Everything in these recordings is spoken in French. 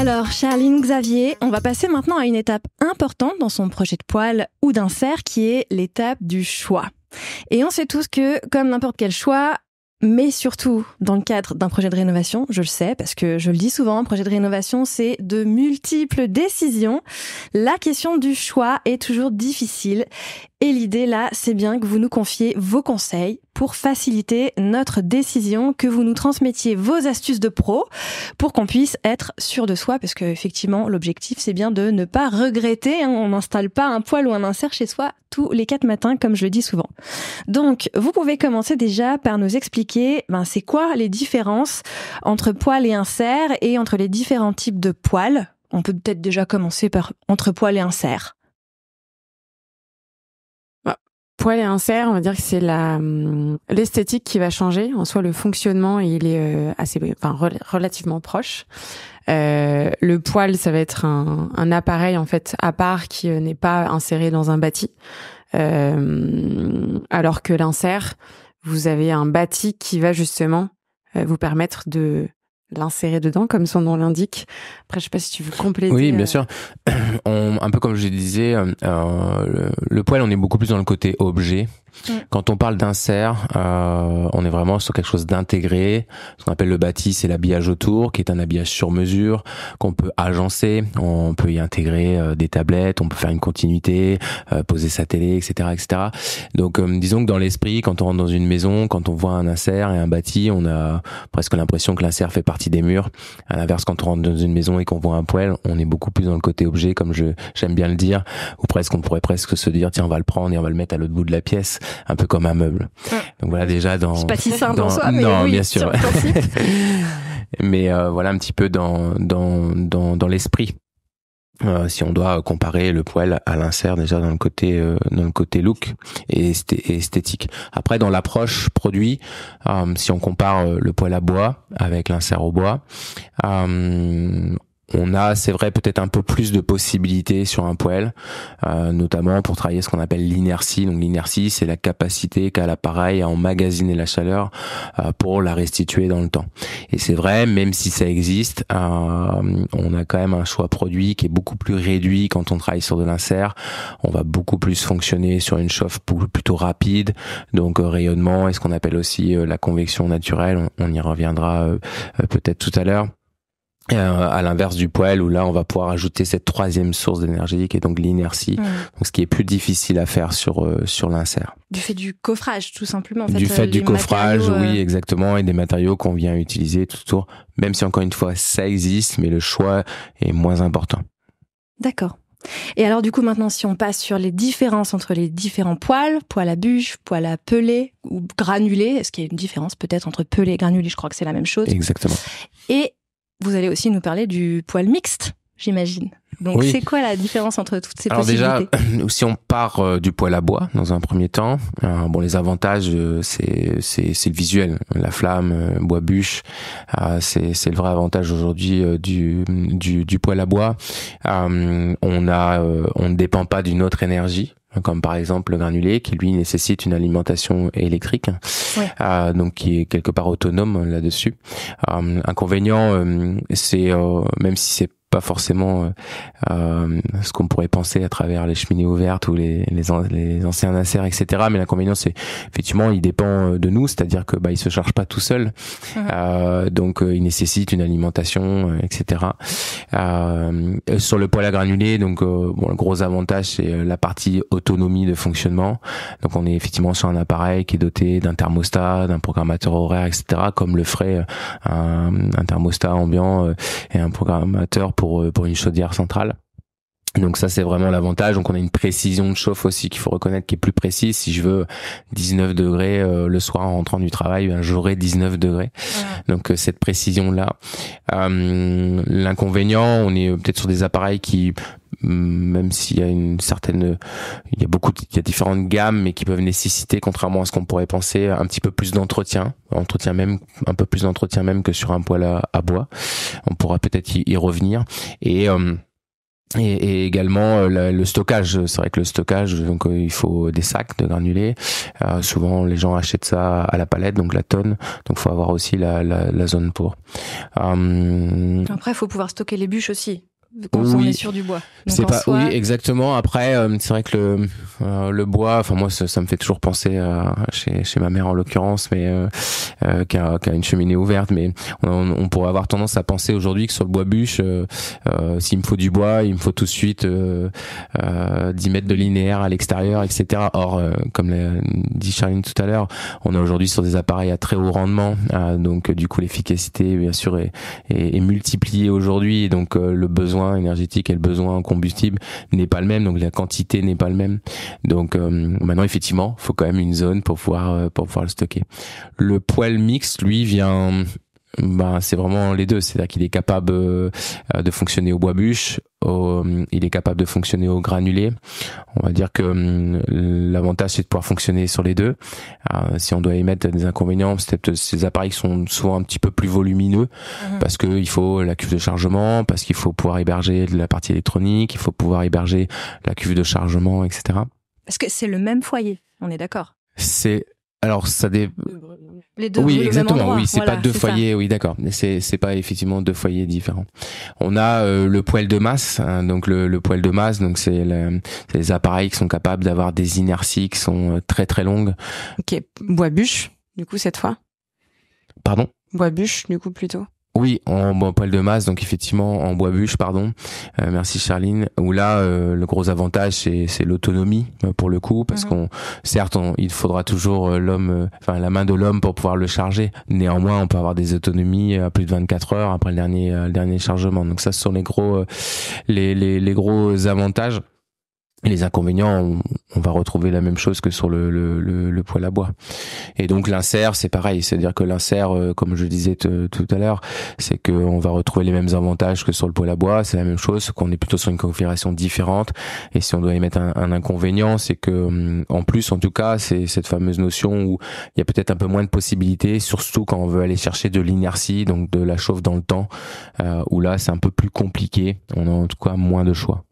Alors, Charline Xavier, on va passer maintenant à une étape importante dans son projet de poil ou d'un d'insert qui est l'étape du choix. Et on sait tous que, comme n'importe quel choix, mais surtout dans le cadre d'un projet de rénovation, je le sais, parce que je le dis souvent, un projet de rénovation, c'est de multiples décisions. La question du choix est toujours difficile. Et l'idée là, c'est bien que vous nous confiez vos conseils pour faciliter notre décision, que vous nous transmettiez vos astuces de pro pour qu'on puisse être sûr de soi, parce que effectivement l'objectif c'est bien de ne pas regretter, hein. on n'installe pas un poil ou un insert chez soi tous les quatre matins, comme je le dis souvent. Donc, vous pouvez commencer déjà par nous expliquer, ben, c'est quoi les différences entre poêle et insert et entre les différents types de poils. On peut peut-être déjà commencer par entre poêle et insert poil et insert, on va dire que c'est la hum, l'esthétique qui va changer. En soi, le fonctionnement, il est euh, assez, enfin, relativement proche. Euh, le poil, ça va être un, appareil en fait à part qui euh, n'est pas inséré dans un bâti, alors que l'insert, vous avez un bâti qui va justement vous permettre de l'insérer dedans, comme son nom l'indique. Après, je sais pas si tu veux compléter. Oui, bien euh, sûr. un peu comme je disais, euh, euh, le, poêle on est beaucoup plus dans le côté objet. Mm. Quand on parle d'insert, on est vraiment sur quelque chose d'intégré. Ce qu'on appelle le bâti, c'est l'habillage autour, qui est un habillage sur mesure qu'on peut agencer. On peut y intégrer des tablettes, on peut faire une continuité, poser sa télé, etc., etc. Donc, disons que dans l'esprit, quand on rentre dans une maison, quand on voit un insert et un bâti, on a presque l'impression que l'insert fait partie des murs. À l'inverse, quand on rentre dans une maison et qu'on voit un poêle, on est beaucoup plus dans le côté objet, comme je j'aime bien le dire, ou presque on pourrait presque se dire tiens on va le prendre et on va le mettre à l'autre bout de la pièce, un peu comme un meuble. Donc voilà déjà dans. C'est pas si simple en soi, mais non, oui, bien sûr. mais euh, voilà un petit peu dans dans dans, dans l'esprit euh, si on doit comparer le poêle à l'insert déjà dans le côté euh, dans le côté look et, esthétique. Après dans l'approche produit, euh, si on compare euh, le poêle à bois avec l'insert au bois, on a, c'est vrai, peut-être un peu plus de possibilités sur un poêle, euh, notamment pour travailler ce qu'on appelle l'inertie. Donc l'inertie, c'est la capacité qu'a l'appareil à emmagasiner la chaleur euh, pour la restituer dans le temps. Et c'est vrai, même si ça existe, euh, on a quand même un choix produit qui est beaucoup plus réduit quand on travaille sur de l'insert. On va beaucoup plus fonctionner sur une chauffe plutôt rapide, donc rayonnement et ce qu'on appelle aussi la convection naturelle. on y reviendra peut-être tout à l'heure. Euh, à l'inverse du poêle où là on va pouvoir ajouter cette troisième source d'énergie qui est donc l'inertie mmh. donc ce qui est plus difficile à faire sur euh, sur l'insert du fait du coffrage tout simplement du fait du euh, coffrage oui exactement et des matériaux qu'on vient utiliser tout autour même si encore une fois ça existe mais le choix est moins important d'accord et alors du coup maintenant si on passe sur les différences entre les différents poils, poils à bûche, poils à peler ou granulé, est-ce qu'il y a une différence peut-être entre peler et granulé Je crois que c'est la même chose. Exactement. Et vous allez aussi nous parler du poil mixte, j'imagine. Donc c'est quoi la différence entre toutes ces Alors déjà, si on part euh, du poil à bois dans un premier temps, euh, bon les avantages euh, c'est c'est c'est le visuel, la flamme, bois bûche, c'est c'est le vrai avantage aujourd'hui du du du poêle à bois. on a on ne dépend pas d'une autre énergie comme par exemple le granulé qui lui nécessite une alimentation électrique euh, donc qui est quelque part autonome là-dessus euh, inconvénient euh, c'est même si c'est pas forcément euh, euh, ce qu'on pourrait penser à travers les cheminées ouvertes ou les, les, les anciens inserts, etc. Mais l'inconvénient, c'est effectivement, il dépend euh, de nous, c'est-à-dire que bah, il se charge pas tout seul, mhm. euh, donc euh, il nécessite une alimentation, etc. Euh, sur le poêle à granuler, donc bon, le gros avantage, c'est la partie autonomie de fonctionnement. Donc on est effectivement sur un appareil qui est doté d'un thermostat, d'un programmateur horaire, etc. Comme le ferait un, un thermostat ambiant et un programmateur pour, euh, pour une chaudière centrale. Donc ça c'est vraiment l'avantage. Donc on a une précision de chauffe aussi qu'il faut reconnaître qui est plus précise. Si je veux 19 degrés euh, le soir en rentrant du travail, ben, j'aurai 19 degrés. Donc euh, cette précision là. Euh, L'inconvénient, on est euh, peut-être sur des appareils qui mm, même s'il y a une certaine il y a beaucoup il y a différentes gammes mais qui peuvent nécessiter contrairement à ce qu'on pourrait penser un petit peu plus d'entretien entretien même un peu plus d'entretien même que sur un poêle à, bois on pourra peut-être y, y, revenir et euh, et, et, également euh, le, stockage. C'est vrai que le stockage, donc euh, il faut des sacs de granulés. Euh, souvent, les gens achètent ça à la palette, donc la tonne. Donc, faut avoir aussi la, la, la zone pour. Après, il faut pouvoir stocker les bûches aussi quand oui. sur du bois. Oui, exactement. Après, euh, c'est vrai que le, euh, le bois, enfin moi, ça, me fait toujours penser chez, chez ma mère en l'occurrence, mais euh, qui, a, une cheminée ouverte. Mais on, pourrait avoir tendance à penser aujourd'hui que sur le bois bûche, s'il me faut du bois, il me faut tout de suite 10 mètres de linéaire à l'extérieur, etc. Or, comme l'a dit Charline tout à l'heure, on est aujourd'hui sur des appareils à très haut rendement, donc du coup l'efficacité bien sûr est, est, est multipliée aujourd'hui, donc le besoin énergétique et le besoin en combustible n'est pas le même, donc la quantité n'est pas le même. Donc euh, maintenant, effectivement, faut quand même une zone pour pouvoir euh, pour pouvoir le stocker. Le poêle mixte, lui, vient bah, c'est vraiment les deux, c'est-à-dire qu'il est capable euh, de fonctionner au bois bûche euh, il est capable de fonctionner au granulé. On va dire que euh, l'avantage c'est de pouvoir fonctionner sur les deux. Euh, si on doit émettre des inconvénients, c'est peut-être ces appareils sont souvent un petit peu plus volumineux mhm. parce que il faut la cuve de chargement, parce qu'il faut pouvoir héberger de la partie électronique, il faut pouvoir héberger la cuve de chargement, etc. Parce que c'est le même foyer, on est d'accord. C'est alors ça dé... Oui, exactement. oui, c'est pas deux foyers. Oui, d'accord. C'est c'est pas effectivement deux foyers différents. On a euh, le poêle de masse. Hein, donc le, le, poêle de masse, donc c'est le, les appareils qui sont capables d'avoir des inerties qui sont euh, très très longues. Ok, bois bûche. Du coup cette fois. Pardon. Bois bûche. Du coup plutôt. Oui, en, bois de masse, donc effectivement en bois bûche, pardon. Euh, merci Charline. Où là, euh, le gros avantage, c'est l'autonomie euh, pour le coup, parce mhm. qu'on certes, il faudra toujours l'homme, enfin la main de l'homme pour pouvoir le charger. Néanmoins, on peut avoir des autonomies à plus de 24 heures après le dernier le dernier chargement. Donc ça, ce sont les gros les, les, les gros avantages les inconvénients, on, va retrouver la même chose que sur le, le, poêle à bois. Et donc l'insert, c'est pareil, c'est-à-dire que l'insert, euh, comme je disais tout à l'heure, c'est qu'on va retrouver les mêmes avantages que sur le poêle à bois, c'est la même chose, qu'on est plutôt sur une configuration différente. Et si on doit y mettre un, inconvénient, c'est que hum, en plus, en tout cas, c'est cette fameuse notion où il y a peut-être un peu moins de possibilités, surtout quand on veut aller chercher de l'inertie, donc de la chauffe dans le temps, euh, où là c'est un peu plus compliqué, on a en tout cas moins de choix.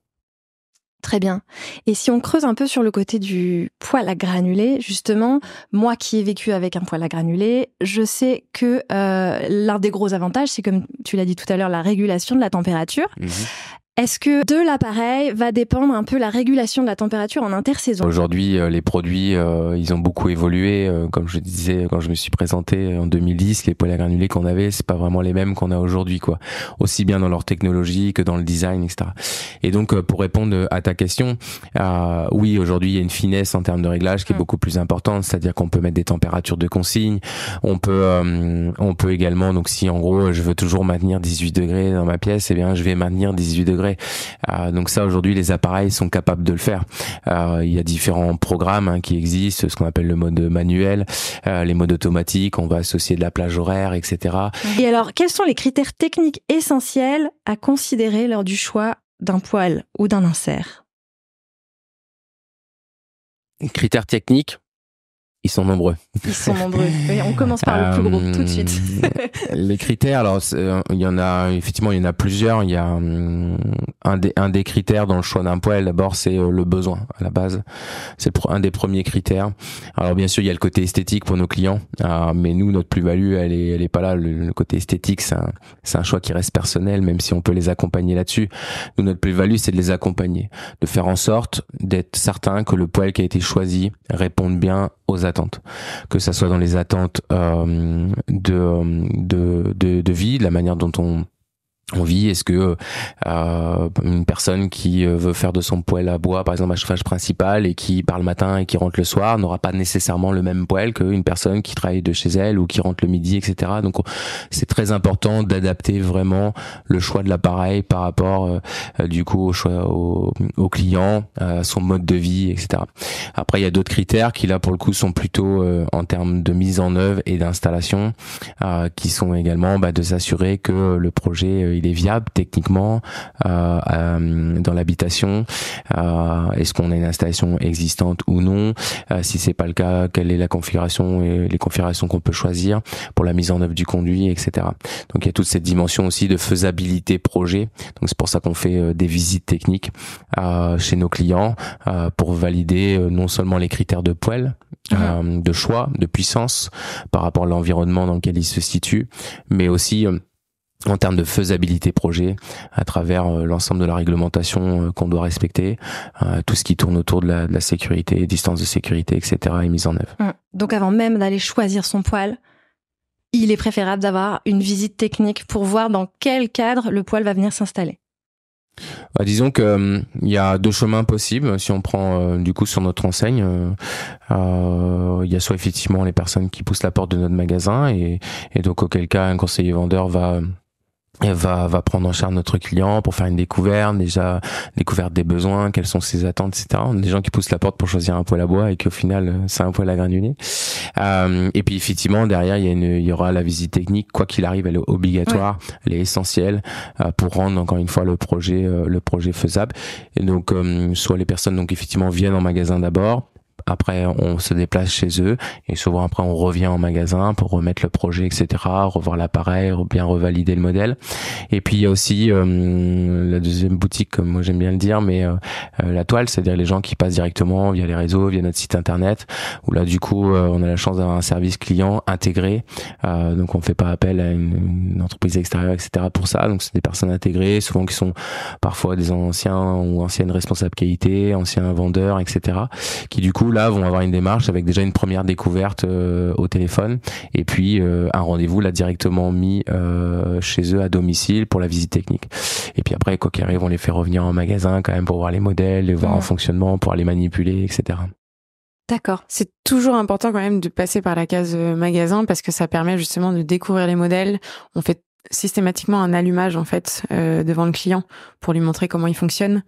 Très bien. Et si on creuse un peu sur le côté du poil à granuler, justement, moi qui ai vécu avec un poil à granuler, je sais que euh, l'un des gros avantages, c'est comme tu l'as dit tout à l'heure, la régulation de la température. Mhm. Est-ce que de l'appareil va dépendre un peu la régulation de la température en intersaison Aujourd'hui, euh, les produits, euh, ils ont beaucoup évolué. Euh, comme je disais, quand je me suis présenté en 2010, les poêles à granulés qu'on avait, c'est pas vraiment les mêmes qu'on a aujourd'hui, quoi. Aussi bien dans leur technologie que dans le design, etc. Et donc, pour répondre à ta question, oui, aujourd'hui, il y a une finesse en termes de réglage qui est mm. beaucoup plus importante. C'est-à-dire qu'on peut mettre des températures de consigne. On peut, on peut également, donc si en gros, je veux toujours maintenir 18 degrés dans ma pièce, eh bien, je vais maintenir 18 degrés euh, donc ça, aujourd'hui, les appareils sont capables de le faire. Euh, il y a différents programmes hein, qui existent, ce qu'on appelle le mode manuel, euh, les modes automatiques, on va associer de la plage horaire, etc. Et alors, quels sont les critères techniques essentiels à considérer lors du choix d'un poil ou d'un insert Critères techniques ils sont nombreux. Ils sont nombreux. on commence par le plus gros tout de suite. Euh, les critères, alors euh, il y en a effectivement, il y en a plusieurs. Il y a hum, un des, un des critères dans le choix d'un poêle. D'abord, c'est euh, le besoin à la base. C'est un des premiers critères. Alors bien sûr, il y a le côté esthétique pour nos clients, ah, mais nous, notre plus-value, elle est, elle est pas là. Le, côté esthétique, c'est un, c'est un choix qui reste personnel, même si on peut les accompagner là-dessus. Nous, notre plus-value, c'est de les accompagner, de faire en sorte d'être certain que le poêle qui a été choisi réponde bien aux attentes, que ça soit dans les attentes euh, euh, de, de, de vie, la manière dont on on vit Est-ce que euh, euh, une personne qui euh, veut faire de son poêle à bois, par exemple, à chauffage principal et qui part le matin et qui rentre le soir, n'aura pas nécessairement le même poêle qu'une personne qui travaille de chez elle ou qui rentre le midi, etc. Donc, c'est très important d'adapter vraiment le choix de l'appareil par rapport, euh, du coup, au choix au, client, à son mode de vie, etc. Après, il y a d'autres critères qui là, pour le coup, sont plutôt en termes de mise en œuvre et d'installation, qui sont également bah, de s'assurer que le projet il est viable techniquement euh, euh, dans l'habitation euh, Est-ce qu'on a une installation existante ou non Si c'est pas le cas, quelle est la configuration et les configurations qu'on peut choisir pour la mise en œuvre du conduit, etc. Donc il y a toute cette dimension aussi de faisabilité projet. Donc c'est pour ça qu'on fait des visites techniques chez nos clients pour valider non seulement les critères de poêle, de choix, de puissance par rapport à l'environnement dans lequel il se situe mais aussi en termes de faisabilité projet à travers euh, l'ensemble de la réglementation euh, qu'on doit respecter, euh, tout ce qui tourne autour de la, sécurité, distance de sécurité, etc. est mise en œuvre. Hum. Donc avant même d'aller choisir son poêle, il est préférable d'avoir une visite technique pour voir dans quel cadre le poêle va venir s'installer. Bah, disons que hum, il y a deux chemins possibles si on prend du coup sur notre enseigne. Il y a soit effectivement les personnes qui poussent la porte de notre magasin et donc auquel cas un conseiller vendeur va va va prendre en charge notre client pour faire une découverte déjà découverte des besoins quelles sont ses attentes etc des gens qui poussent la porte pour choisir un poêle à bois et qu'au final c'est un poêle à granulés euh, et puis effectivement derrière il y a il y aura la visite technique quoi qu'il arrive elle est obligatoire elle est essentielle euh, pour rendre encore une fois le projet euh, le projet faisable et donc euh, soit les personnes donc effectivement viennent en magasin d'abord après, on se déplace chez eux et souvent après, on revient en magasin pour remettre le projet, etc., revoir l'appareil, bien revalider le modèle. Et puis, il y a aussi euh, la deuxième boutique, comme moi j'aime bien le dire, mais euh, euh, la toile, c'est-à-dire les gens qui passent directement via les réseaux, via notre site internet, où là, du coup, on a la chance d'avoir un service client intégré. donc, on fait pas appel à une, entreprise extérieure, etc., pour ça. Donc, c'est des personnes intégrées, souvent qui sont parfois des anciens ou anciennes responsables qualité, anciens vendeurs, etc., qui du coup, vont avoir une démarche avec déjà une première découverte euh, au téléphone et puis euh, un rendez-vous là directement mis euh, chez eux à domicile pour la visite technique. Et puis après, quoi qu'il arrive, on les fait revenir en magasin quand même pour voir les modèles, les voir en mm. fonctionnement, pour les manipuler, etc. D'accord. C'est toujours important quand même de passer par la case magasin parce que ça permet justement de découvrir les modèles. On fait systématiquement un allumage en fait devant le client pour lui montrer comment il fonctionne.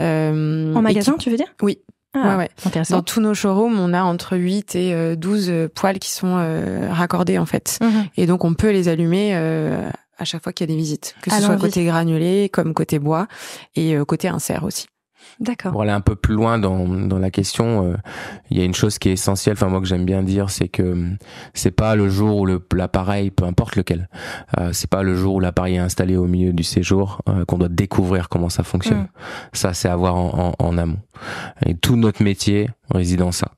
en magasin, tu veux dire Oui, ah, ouais, Dans tous nos showrooms, on a entre 8 et 12 euh, euh, poils qui sont euh, raccordés en fait. Mhm. Et donc on peut les allumer à chaque fois qu'il y a des visites, que ce soit côté granulé comme côté bois et côté insert aussi. D'accord. Pour aller un peu plus loin dans, dans la question, euh, il y a une chose qui est essentielle, enfin moi que j'aime bien dire, c'est que hum, c'est pas le jour où l'appareil, peu importe lequel, euh, c'est pas le jour où l'appareil est installé au milieu du séjour euh, qu'on doit découvrir comment ça fonctionne. Mmh. Ça, c'est à voir en, en, amont. Et tout notre métier réside dans ça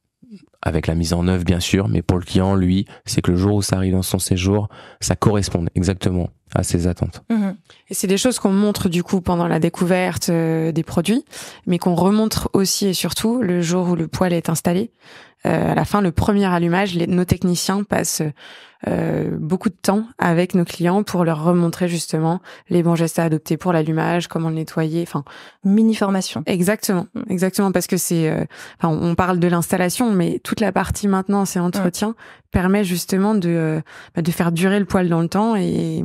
avec la mise en œuvre bien sûr, mais pour le client, lui, c'est que le jour où ça arrive dans son séjour, ça corresponde exactement à ses attentes. Mhm. Et c'est des choses qu'on montre du coup pendant la découverte euh, des produits, mais qu'on remontre aussi et surtout le jour où le poêle est installé, euh, à la fin, le premier allumage, nos techniciens passent euh, beaucoup de temps avec nos clients pour leur remontrer justement les bons gestes à adopter pour l'allumage, comment le nettoyer, enfin mini formation. Exactement, mm. exactement parce que c'est, euh, enfin, on parle de l'installation, mais toute la partie maintenance et entretien permet justement de bah, de faire durer le poil dans le temps et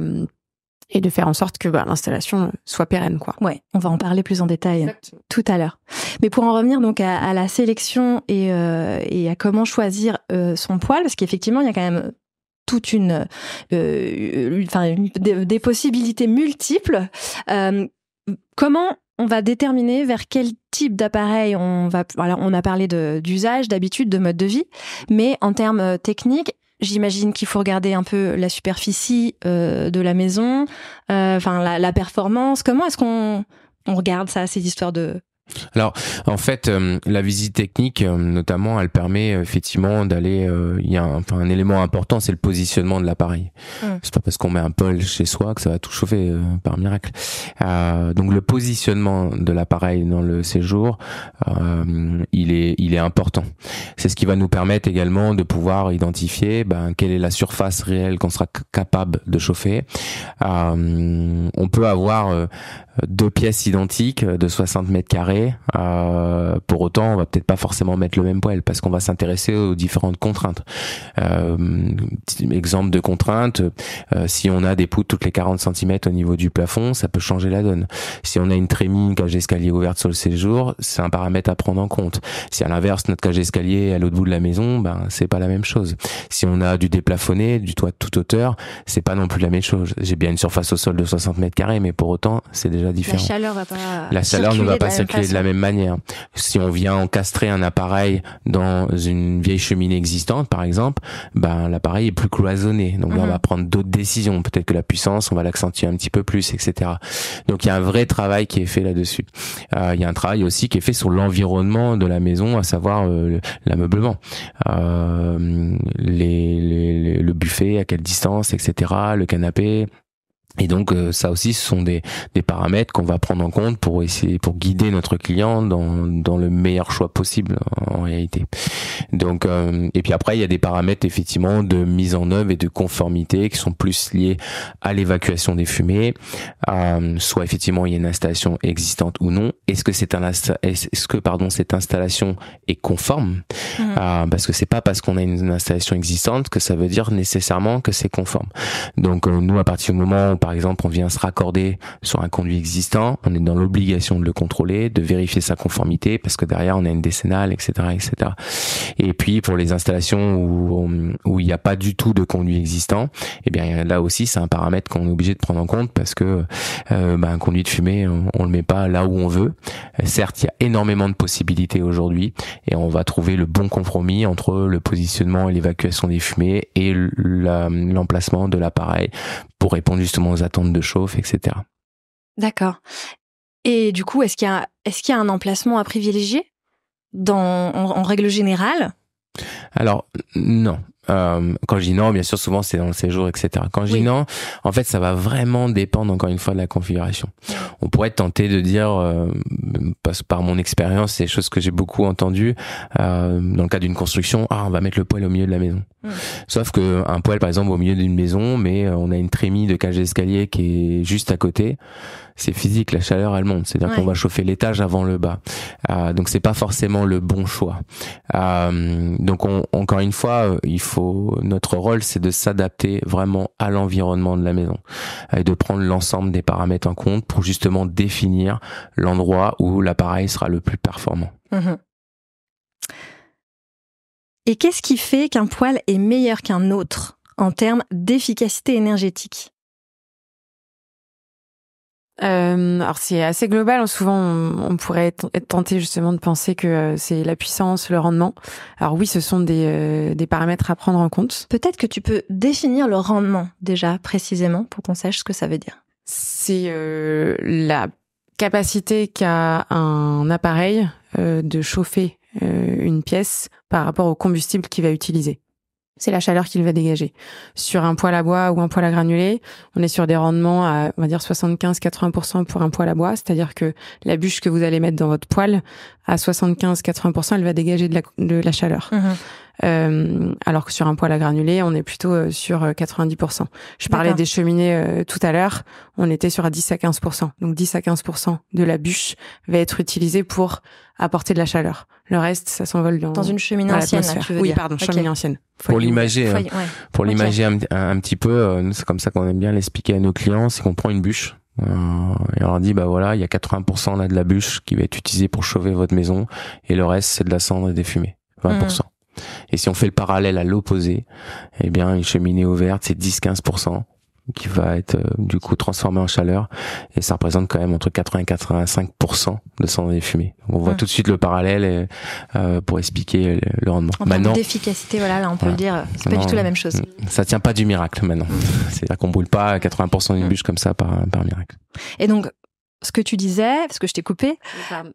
et de faire en sorte que bah, l'installation euh, soit pérenne. Quoi. Ouais, on va en parler plus en détail tout à l'heure. Mais pour en revenir donc à, à la sélection et, euh, et, à comment choisir euh, son poil, parce qu'effectivement, il y a quand même toute une, euh, des, possibilités multiples. Euh, comment on va déterminer vers quel type d'appareil on va. Alors, on a parlé d'usage, d'habitude, de mode de vie, mais en termes techniques, J'imagine qu'il faut regarder un peu la superficie euh, de la maison, euh, enfin la, performance. Comment est-ce qu'on on regarde ça, ces histoires de alors, en fait, euh, la visite technique, euh, notamment, elle permet euh, effectivement d'aller. Il y a un, enfin, un élément important, c'est le positionnement de l'appareil. Mmh. C'est pas parce qu'on met un pôle chez soi que ça va tout chauffer par miracle. donc, le positionnement de l'appareil dans le séjour, il est, il est important. C'est ce qui va nous permettre également de pouvoir identifier ben, quelle est la surface réelle qu'on sera capable de chauffer. on peut avoir deux pièces identiques de 60 mètres carrés. Euh, pour autant, on va peut-être pas forcément mettre le même poêle parce qu'on va s'intéresser aux différentes contraintes. Euh, exemple de contrainte, euh, si on a des poutres toutes les 40 cm au niveau du plafond, ça peut changer la donne. Si on a une trémie, une cage d'escalier ouverte sur le séjour, c'est un paramètre à prendre en compte. Si à l'inverse, notre cage d'escalier est à l'autre bout de la maison, ben c'est pas la même chose. Si on a du déplafonné, du toit de toute hauteur, c'est pas non plus la même chose. J'ai bien une surface au sol de 60 mètres carrés, mais pour autant, c'est déjà la chaleur ne va pas circuler de la même manière. Si on vient encastrer un appareil dans une vieille cheminée existante, par exemple, ben l'appareil est plus cloisonné. Donc là, on mhm. va prendre d'autres décisions. Peut-être que la puissance, on va l'accentuer un petit peu plus, etc. Donc il y a un vrai travail qui est fait là-dessus. Euh, il y a un travail aussi qui est fait sur l'environnement de la maison, à savoir euh, l'ameublement, euh, le buffet, à quelle distance, etc. Le canapé et donc euh, ça aussi, ce sont des, des paramètres qu'on va prendre en compte pour essayer, pour guider notre client dans, dans le meilleur choix possible en, réalité. Donc euh, et puis après, il y a des paramètres effectivement de mise en œuvre et de conformité qui sont plus liés à l'évacuation des fumées, soit effectivement il y a une installation existante ou non. Est-ce que c'est un est-ce que pardon cette installation est conforme mmh. ah, Parce que c'est pas parce qu'on a une installation existante que ça veut dire nécessairement que c'est conforme. Donc euh, nous, à partir du moment où par exemple, on vient se raccorder sur un conduit existant, on est dans l'obligation de le contrôler, de vérifier sa conformité, parce que derrière, on a une décennale, etc., etc. Et puis, pour les installations où, où il n'y a pas du tout de conduit existant, eh bien, là aussi, c'est un paramètre qu'on est obligé de prendre en compte parce que, euh, bah, un conduit de fumée, on, on, le met pas là où on veut. Certes, il y a énormément de possibilités aujourd'hui et on va trouver le bon compromis entre le positionnement et l'évacuation des fumées et l'emplacement de l'appareil pour répondre justement aux attentes de chauffe, etc. D'accord. Et du coup, est-ce qu'il y, a, qu'il a un emplacement à privilégier dans, en règle générale alors non, euh, quand je dis non, bien sûr, souvent c'est dans le séjour, etc. Quand je dis non, en fait, ça va vraiment dépendre encore une fois de la configuration. On pourrait tenter de dire, euh, par mon expérience, c'est choses que j'ai beaucoup entendues euh, dans le cas d'une construction, ah, on va mettre le poêle au milieu de la maison. Hmm. Sauf que un poêle, par exemple, au milieu d'une maison, mais euh, on a une trémie de cage d'escalier qui est juste à côté c'est physique, la chaleur elle monte. C'est-à-dire qu'on va chauffer l'étage avant le bas. Euh, donc c'est pas forcément le bon choix. Euh, donc encore une fois, euh, il faut notre rôle c'est de s'adapter vraiment à l'environnement de la maison et de prendre l'ensemble des paramètres en compte pour justement définir l'endroit où l'appareil sera le plus performant. Mhm. Et qu'est-ce qui fait qu'un poêle est meilleur qu'un autre en termes d'efficacité énergétique euh, alors c'est assez global. Souvent, on, pourrait être, tenté justement de penser que euh, c'est la puissance, le rendement. Alors oui, ce sont des, euh, des paramètres à prendre en compte. Peut-être que tu peux définir le rendement déjà précisément pour qu'on sache ce que ça veut dire. C'est euh, la capacité qu'a un appareil de chauffer une pièce par rapport au combustible qu'il va utiliser c'est la chaleur qu'il va dégager. Sur un poêle à bois ou un poêle à granulés, on est sur des rendements à, on va dire, 75-80% pour un poêle à bois, c'est-à-dire que la bûche que vous allez mettre dans votre poêle, à 75-80%, elle va dégager de la, chaleur. Mm-hmm. Euh, alors que sur un poêle à granulés, on est plutôt euh, sur 90%. Euh, Je parlais des cheminées tout à l'heure, on était sur à 10 à 15%. Donc 10 à 15% de la bûche va être utilisée pour apporter de la chaleur. Le reste, ça s'envole dans, dans une cheminée ancienne. oui, pardon, cheminée ancienne. pour l'imager, hein. pour l'imager un, petit peu, c'est comme ça qu'on aime bien l'expliquer à nos clients, c'est qu'on prend une bûche et on leur dit bah voilà, il y a 80% là de la bûche qui va être utilisée pour chauffer votre maison et le reste c'est de la cendre et des fumées, 20%. Et si on fait le parallèle à l'opposé, eh bien une cheminée ouverte, c'est 10-15% qui va être euh, du coup transformé en chaleur et ça représente quand même entre 80 et 85% de son et fumée. on voit ah. tout de suite le parallèle euh, euh, pour expliquer le, rendement. En maintenant, d'efficacité, voilà, là, on peut le dire, c'est pas du tout la même chose. Ça tient pas du miracle maintenant. C'est-à-dire qu'on brûle pas 80% d'une mm. bûche comme ça par, par miracle. Et donc ce que tu disais, parce que je t'ai coupé,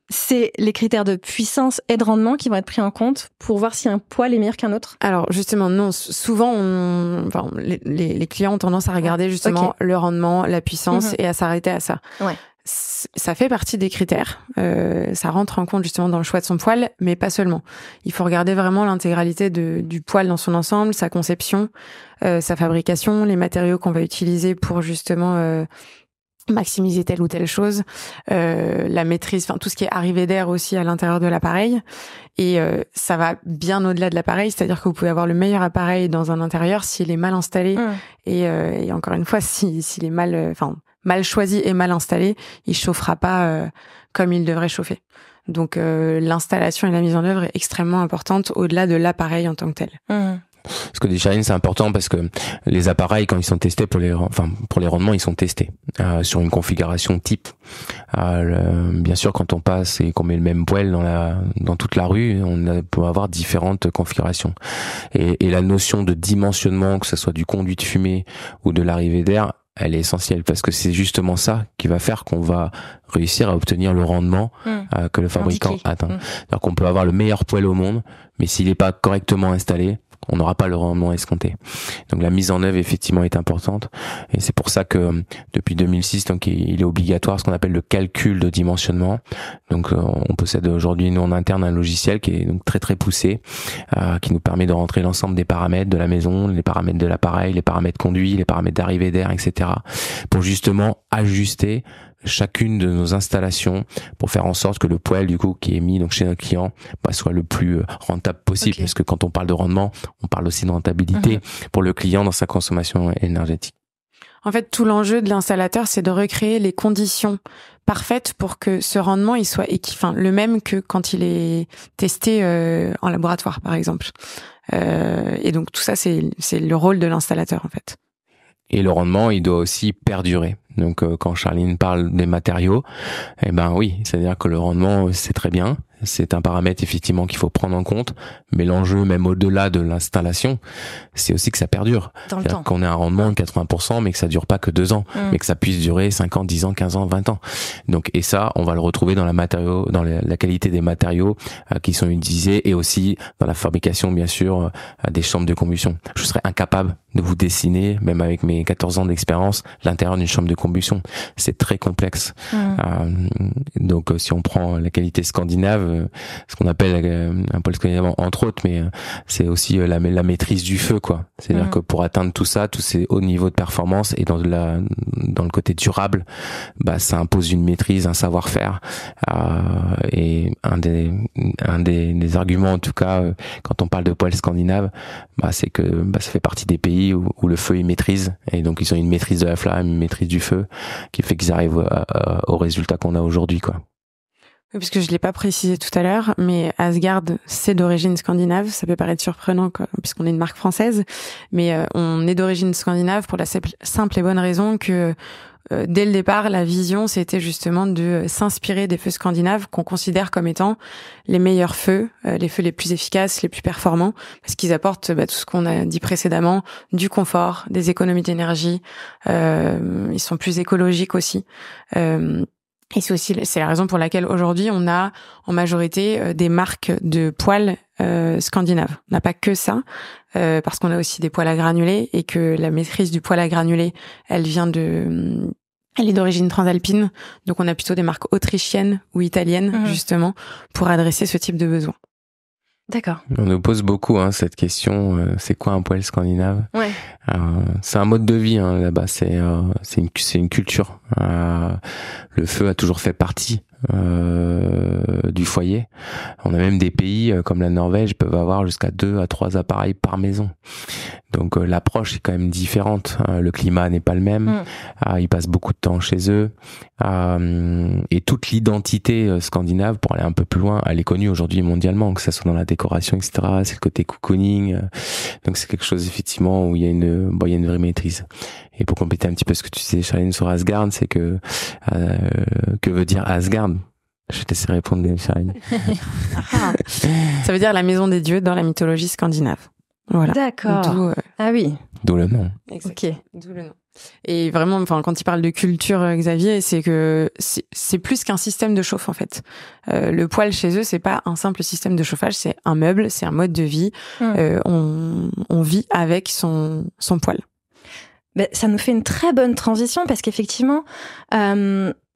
c'est les critères de puissance et de rendement qui vont être pris en compte pour voir si un poil est meilleur qu'un autre Alors justement, non, souvent on, enfin, les, les, clients ont tendance à regarder justement le rendement, la puissance mhm. et à s'arrêter à ça. Ouais. Ça fait partie des critères, euh, ça rentre en compte justement dans le choix de son poil, mais pas seulement. Il faut regarder vraiment l'intégralité du poil dans son ensemble, sa conception, euh, sa fabrication, les matériaux qu'on va utiliser pour justement... Euh, maximiser telle ou telle chose, euh, la maîtrise, enfin tout ce qui est arrivé d'air aussi à l'intérieur de l'appareil. Et euh, ça va bien au-delà de l'appareil, c'est-à-dire que vous pouvez avoir le meilleur appareil dans un intérieur s'il est mal installé mmh. euh, et, encore une fois s'il est mal, enfin mal choisi et mal installé, il chauffera pas comme il devrait chauffer. Donc l'installation et la mise en œuvre est extrêmement importante au-delà de l'appareil en tant que tel. Mmh parce que des shines c'est important parce que les appareils quand ils sont testés pour les enfin pour les rendements ils sont testés euh, sur une configuration type. Euh, bien sûr quand on passe et qu'on met le même poêle dans la dans toute la rue, on peut avoir différentes configurations. Et, la notion de dimensionnement que ce soit du conduit de fumée ou de l'arrivée d'air elle est essentielle parce que c'est justement ça qui va faire qu'on va réussir à obtenir le rendement mmh. euh, que le fabricant atteint. Alors mmh. qu'on peut avoir le meilleur poêle au monde, mais s'il n'est pas correctement installé, on n'aura pas le rendement escompté. Donc la mise en œuvre effectivement est importante et c'est pour ça que euh, depuis 2006 donc il est obligatoire ce qu'on appelle le calcul de dimensionnement. Donc euh, on possède aujourd'hui nous en interne un logiciel qui est donc très très poussé euh, qui nous permet de rentrer l'ensemble des paramètres de la maison, les paramètres de l'appareil, les paramètres conduits, les paramètres d'arrivée d'air, etc. pour justement ajuster chacune de nos installations pour faire en sorte que le poêle du coup qui est mis donc chez un client bah, soit le plus euh, rentable possible parce que quand on parle de rendement on parle aussi de rentabilité mhm. pour le client dans sa consommation énergétique. En fait, tout l'enjeu de l'installateur, c'est de recréer les conditions parfaites pour que ce rendement il soit enfin, le même que quand il est testé euh, en laboratoire, par exemple. Euh, et donc tout ça, c'est le rôle de l'installateur, en fait. Et le rendement, il doit aussi perdurer. Donc euh, quand Charline parle des matériaux, eh ben oui, c'est-à-dire que le rendement euh, c'est très bien, c'est un paramètre effectivement qu'il faut prendre en compte, mais l'enjeu même au-delà de l'installation, c'est aussi que ça perdure. Qu'on ait un rendement de 80%, mais que ça dure pas que deux ans, mmh. mais que ça puisse durer 5 ans, 10 ans, 15 ans, 20 ans. Donc et ça, on va le retrouver dans la matériau, dans la qualité des matériaux euh, qui sont utilisés et aussi dans la fabrication bien sûr des chambres de combustion. Je serais incapable de vous dessiner, même avec mes 14 ans d'expérience, l'intérieur d'une chambre de combustion combustion. C'est très complexe. Mmh. Euh, donc, euh, si on prend la qualité scandinave, euh, ce qu'on appelle un pôle scandinave entre autres, mais c'est aussi la, la, maîtrise du feu, quoi. C'est-à-dire mmh. que pour atteindre tout ça, tous ces hauts niveaux de performance et dans la dans le côté durable, bah ça impose une maîtrise, un savoir-faire. et un des un des, arguments en tout cas euh, quand on parle de poêle scandinave, bah, c'est que bah, ça fait partie des pays où, le feu est maîtrise. et donc ils ont une maîtrise de la flamme, une maîtrise du feu qui fait qu'ils arrivent au résultat qu'on a aujourd'hui quoi. Oui, parce que je l'ai pas précisé tout à l'heure, mais Asgard, c'est d'origine scandinave. Ça peut paraître surprenant puisqu'on est une marque française, mais euh, on est d'origine scandinave pour la simple et bonne raison que euh, dès le départ, la vision, c'était justement de euh, s'inspirer des feux scandinaves qu'on considère comme étant les meilleurs feux, euh, les feux les plus efficaces, les plus performants, parce qu'ils apportent bah, tout ce qu'on a dit précédemment, du confort, des économies d'énergie, ils sont plus écologiques aussi. Et c'est aussi c'est la raison pour laquelle aujourd'hui on a en majorité euh, des marques de poils euh, scandinaves. On n'a pas que ça euh, parce qu'on a aussi des poils à granulés et que la maîtrise du poil à granulés, elle vient de elle est d'origine transalpine, donc on a plutôt des marques autrichiennes ou italiennes mmh. justement pour adresser ce type de besoin. D'accord. On nous pose beaucoup hein, cette question, euh, c'est quoi un poêle scandinave ouais. Euh, c'est un mode de vie hein, là-bas, euh, c'est une, culture. le feu a toujours fait partie euh, du foyer. On a même des pays euh, comme la Norvège peuvent avoir jusqu'à deux à trois appareils par maison. Donc euh, l'approche est quand même différente. Hein. le climat n'est pas le même. Mm. Ah, ils passent beaucoup de temps chez eux. Ah, hum, et toute l'identité scandinave, pour aller un peu plus loin, elle est connue aujourd'hui mondialement, que ce soit dans la décoration, etc. C'est le côté cocooning. donc c'est quelque chose effectivement où il y a une, bon, il y a une vraie maîtrise. Et pour compléter un petit peu ce que tu disais, Charlene, sur Asgard, c'est que que veut dire Asgard je te laisse répondre, ça veut dire la maison des dieux dans la mythologie scandinave. Voilà. D'accord. Euh, ah oui. D'où le nom. Ok. D'où le nom. Et vraiment, enfin, quand il parle de culture, euh, Xavier, c'est que c'est plus qu'un système de chauffe en fait. Euh, le poêle chez eux, c'est pas un simple système de chauffage, c'est un meuble, c'est un mode de vie. Hmm. on, vit avec son son poêle. Ben, ça nous fait une très bonne transition parce qu'effectivement,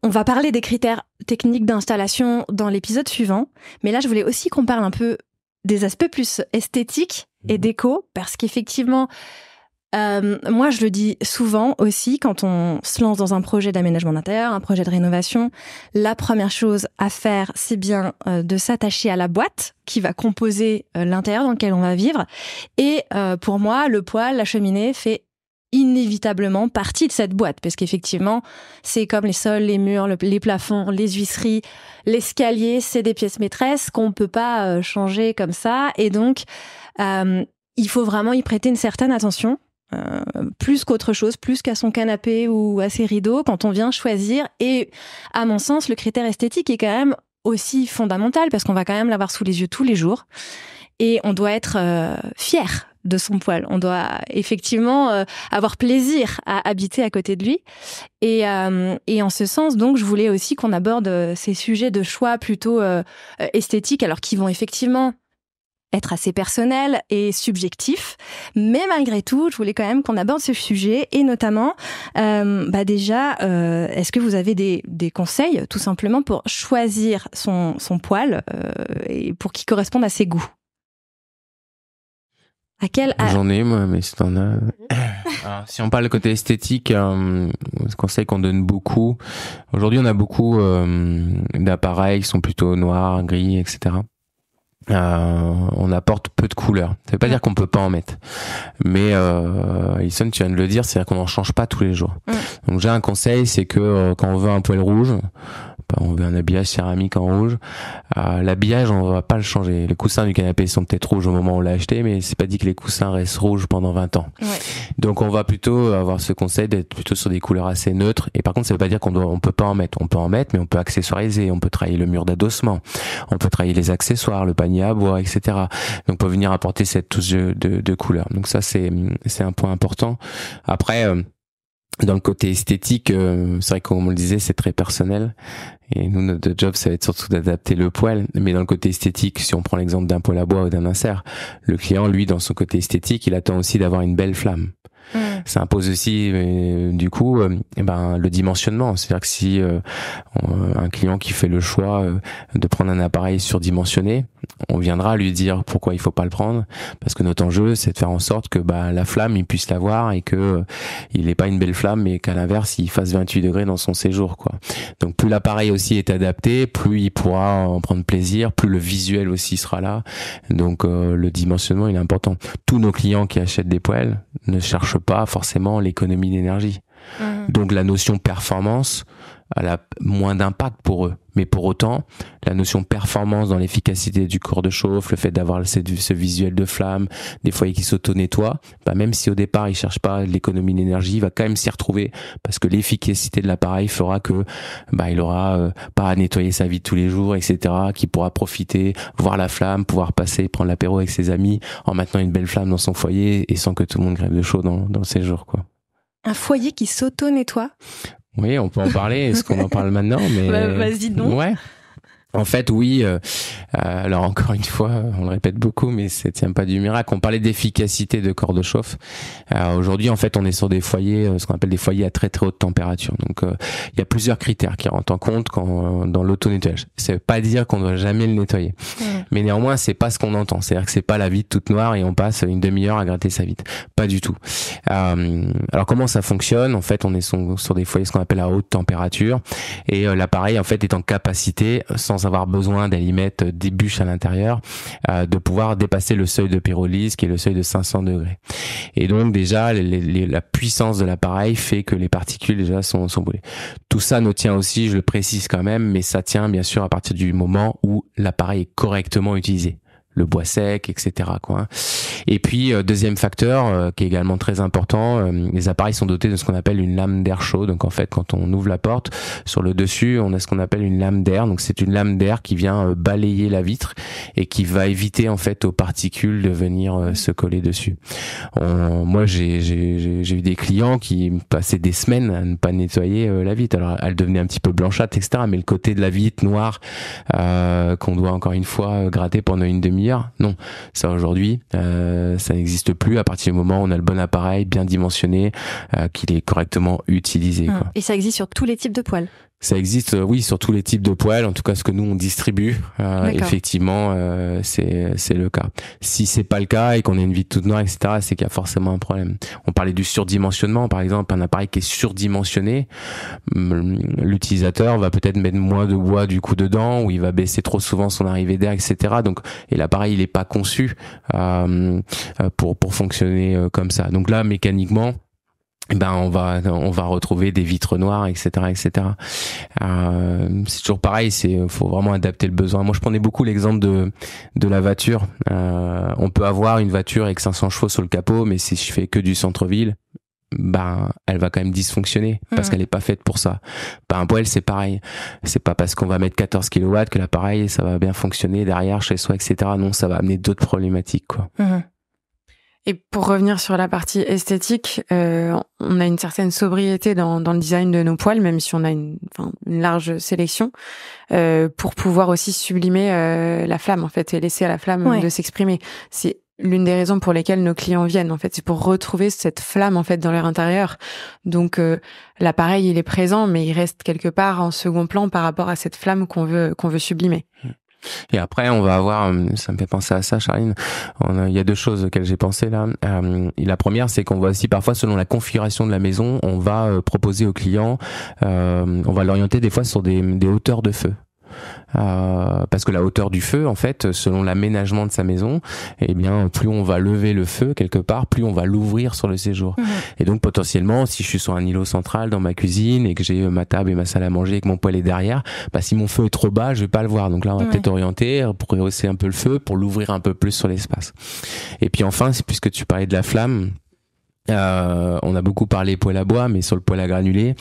on va parler des critères techniques d'installation dans l'épisode suivant, mais là je voulais aussi qu'on parle un peu des aspects plus esthétiques et mhm. déco, parce qu'effectivement, euh, moi je le dis souvent aussi quand on se lance dans un projet d'aménagement d'intérieur, un projet de rénovation, la première chose à faire, c'est bien euh, de s'attacher à la boîte qui va composer euh, l'intérieur dans lequel on va vivre. Et pour moi, le poêle, la cheminée fait inévitablement partie de cette boîte, parce qu'effectivement, c'est comme les sols, les murs, les plafonds, les huisseries, l'escalier, c'est des pièces maîtresses qu'on ne peut pas euh, changer comme ça. Et donc, euh, il faut vraiment y prêter une certaine attention, euh, plus qu'autre chose, plus qu'à son canapé ou à ses rideaux, quand on vient choisir. Et à mon sens, le critère esthétique est quand même aussi fondamental, parce qu'on va quand même l'avoir sous les yeux tous les jours. Et on doit être fier de son poil. On doit effectivement euh, avoir plaisir à habiter à côté de lui. Et, euh, et en ce sens, donc, je voulais aussi qu'on aborde euh, ces sujets de choix plutôt esthétiques, alors qui vont effectivement être assez personnels et subjectifs mais malgré tout, je voulais quand même qu'on aborde ce sujet et notamment, bah déjà, est-ce que vous avez des, des, conseils tout simplement pour choisir son, son poil et pour qu'il corresponde à ses goûts à J'en ai moi, mais si t'en as. si on parle côté esthétique, euh, conseil qu'on donne beaucoup. Aujourd'hui, on a beaucoup euh, d'appareils qui sont plutôt noirs, gris, etc. Euh, on apporte peu de couleurs. Ça veut pas dire qu'on peut pas en mettre, mais euh, tu viens de le dire, c'est-à-dire qu'on n'en change pas tous les jours. Donc j'ai un conseil, c'est que euh, quand on veut un poil rouge, on veut un habillage céramique en rouge. Euh, l'habillage, on va pas le changer. Les coussins du canapé sont peut-être rouges au moment où on l'a acheté, mais c'est pas dit que les coussins restent rouges pendant 20 ans. Donc on va plutôt avoir ce conseil d'être plutôt sur des couleurs assez neutres. Et par contre, ça veut pas dire qu'on doit, on peut pas en mettre. On peut en mettre, mais on peut accessoiriser. On peut travailler le mur d'adossement. On peut travailler les accessoires, le panier à bois, etc. Donc on peut venir apporter cette touche de, de, couleurs. Donc ça, c'est c'est un point important. Après. Euh, dans le côté esthétique, euh, c'est vrai qu'on le disait, c'est très personnel. Et nous, notre job, ça va être surtout d'adapter le poil. Mais dans le côté esthétique, si on prend l'exemple d'un poêle à bois ou d'un insert, le client, lui, dans son côté esthétique, il attend aussi d'avoir une belle flamme. Mm ça impose aussi du coup euh, eh ben le dimensionnement c'est-à-dire que si euh, euh, un client qui fait le choix de prendre un appareil surdimensionné on viendra lui dire pourquoi il faut pas le prendre parce que notre enjeu c'est de faire en sorte que bah, la flamme il puisse l'avoir et que il n'est pas une belle flamme mais qu'à l'inverse il fasse 28 degrés dans son séjour quoi donc plus l'appareil aussi est adapté plus il pourra en prendre plaisir plus le visuel aussi sera là donc le dimensionnement il est important tous nos clients qui achètent des poêles ne cherchent pas forcément l'économie d'énergie. Mmh. Donc la notion performance, elle a moins d'impact pour eux. Mais pour autant, la notion performance dans l'efficacité du cours de chauffe, le fait d'avoir ce visuel de flamme, des foyers qui s'auto-nettoient, bah même si au départ ils cherchent pas l'économie d'énergie, il va quand même s'y retrouver parce que l'efficacité de l'appareil fera que bah, il aura euh, pas à nettoyer sa vie tous les jours, etc. Qui pourra profiter, voir la flamme, pouvoir passer, prendre l'apéro avec ses amis en maintenant une belle flamme dans son foyer et sans que tout le monde grève de chaud dans, dans jours. quoi. Un foyer qui s'auto-nettoie oui, on peut en parler. Est-ce qu'on en parle maintenant Mais bah, vas-y donc. Ouais. En fait, oui. Euh, euh, alors encore une fois, on le répète beaucoup, mais c'est tient pas du miracle. On parlait d'efficacité de corps de chauffe. Euh, Aujourd'hui, en fait, on est sur des foyers, euh, ce qu'on appelle des foyers à très très haute température. Donc, euh, il y a plusieurs critères qui rentrent en compte quand, dans l'auto-nettoyage. Ça veut pas dire qu'on doit jamais le nettoyer, mais néanmoins, c'est pas ce qu'on entend. C'est-à-dire que c'est pas la vitre toute noire et on passe une demi-heure à gratter sa vide. Pas du tout. alors comment ça fonctionne En fait, on est sur, sur des foyers ce qu'on appelle à haute température et l'appareil en fait est en capacité sans avoir besoin d'aller mettre des bûches à l'intérieur, euh, de pouvoir dépasser le seuil de pyrolyse qui est le seuil de 500 degrés. Et donc déjà, la puissance de l'appareil fait que les particules déjà sont, sont brûlées. Tout ça nous tient aussi, je le précise quand même, mais ça tient bien sûr à partir du moment où l'appareil est correctement utilisé le bois sec, etc. Quoi. Et puis euh, deuxième facteur euh, qui est également très important, euh, les appareils sont dotés de ce qu'on appelle une lame d'air chaud. Donc en fait, quand on ouvre la porte, sur le dessus, on a ce qu'on appelle une lame d'air. Donc c'est une lame d'air qui vient balayer la vitre et qui va éviter en fait aux particules de venir se coller dessus. moi, j'ai eu des clients qui passaient des semaines à ne pas nettoyer la vitre. Alors elle devenait un petit peu blanchâtre, etc. Mais le côté de la vitre noire qu'on doit encore une fois gratter pendant une demi non, ça aujourd'hui, euh, ça n'existe plus à partir du moment où on a le bon appareil bien dimensionné, euh, qu'il est correctement utilisé. Hum. Et ça existe sur tous les types de poils ça existe, euh, oui, sur tous les types de poêles, En tout cas, ce que nous on distribue, euh, effectivement, euh, c'est c'est le cas. Si c'est pas le cas et qu'on a une vie toute noire, etc., c'est qu'il y a forcément un problème. On parlait du surdimensionnement, par exemple, un appareil qui est surdimensionné, mm, l'utilisateur va peut-être mettre moins de bois du coup dedans, ou il va baisser trop souvent son arrivée d'air, etc. Donc, et l'appareil il est pas conçu euh, pour pour fonctionner comme ça. Donc là, mécaniquement, ben on va on va retrouver des vitres noires etc etc euh, c'est toujours pareil c'est faut vraiment adapter le besoin moi je prenais beaucoup l'exemple de de la voiture euh, on peut avoir une voiture avec 500 chevaux sur le capot mais si je fais que du centre ville ben elle va quand même dysfonctionner parce mmh. qu'elle n'est pas faite pour ça. Ben un poêle c'est pareil. C'est pas parce qu'on va mettre 14 kilowatts que l'appareil ça va bien fonctionner derrière chez soi etc. Non ça va amener d'autres problématiques quoi. Mmh. Et pour revenir sur la partie esthétique, euh, on a une certaine sobriété dans, le design de nos poils, même si on a une, large sélection, euh, pour pouvoir aussi sublimer euh, la flamme en fait et laisser à la flamme de s'exprimer. C'est l'une des raisons pour lesquelles nos clients viennent en fait, c'est pour retrouver cette flamme en fait dans leur intérieur. Donc l'appareil il est présent, mais il reste quelque part en second plan par rapport à cette flamme qu'on veut qu'on veut sublimer. Mmh. Et après, on va avoir, euh, ça me fait penser à ça, Charline. il y a deux choses auxquelles j'ai pensé là. Euh, la première, c'est qu'on voit aussi parfois, selon la configuration de la maison, on va euh, proposer au client, on va l'orienter des fois sur des hauteurs de feu. Euh, parce que la hauteur du feu, en fait, selon l'aménagement de sa maison, eh bien, plus on va lever le feu quelque part, plus on va l'ouvrir sur le séjour. Mhm. Et donc, potentiellement, si je suis sur un îlot central dans ma cuisine et que j'ai euh, ma table et ma salle à manger et que mon poêle est derrière, bah, si mon feu est trop bas, je vais pas le voir. Donc là, on va peut-être orienter pour rehausser un peu le feu, pour l'ouvrir un peu plus sur l'espace. Et puis enfin, puisque tu parlais de la flamme, euh, on a beaucoup parlé poêle à bois, mais sur le poêle à granulé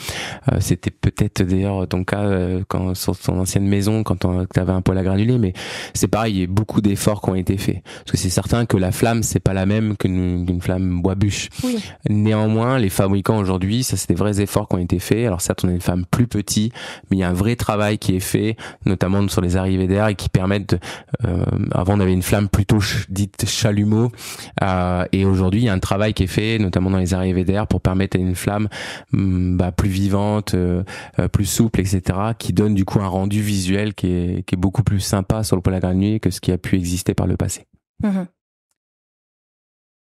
euh, c'était peut-être d'ailleurs ton cas euh, quand sur ton ancienne maison, quand tu avais un poêle à granulé mais c'est pareil, il y a beaucoup d'efforts qui ont été faits. Parce que c'est certain que la flamme, c'est pas la même qu'une flamme bois bûche. Néanmoins, les fabricants aujourd'hui, ça c'est des vrais efforts qui ont été faits. Alors certes, on a une flamme plus petite, mais il y a un vrai travail qui est fait, notamment sur les arrivées d'air et qui permettent. avant, on avait une flamme plutôt dite chalumeau, et aujourd'hui, il y a un travail qui est fait, notamment dans les arrivées d'air, pour permettre à une flamme mm, bah, plus vivante, euh, euh, plus souple, etc., qui donne du coup un rendu visuel qui est, beaucoup plus sympa sur le poêle à nuit que ce qui a pu exister par le passé. Mhm.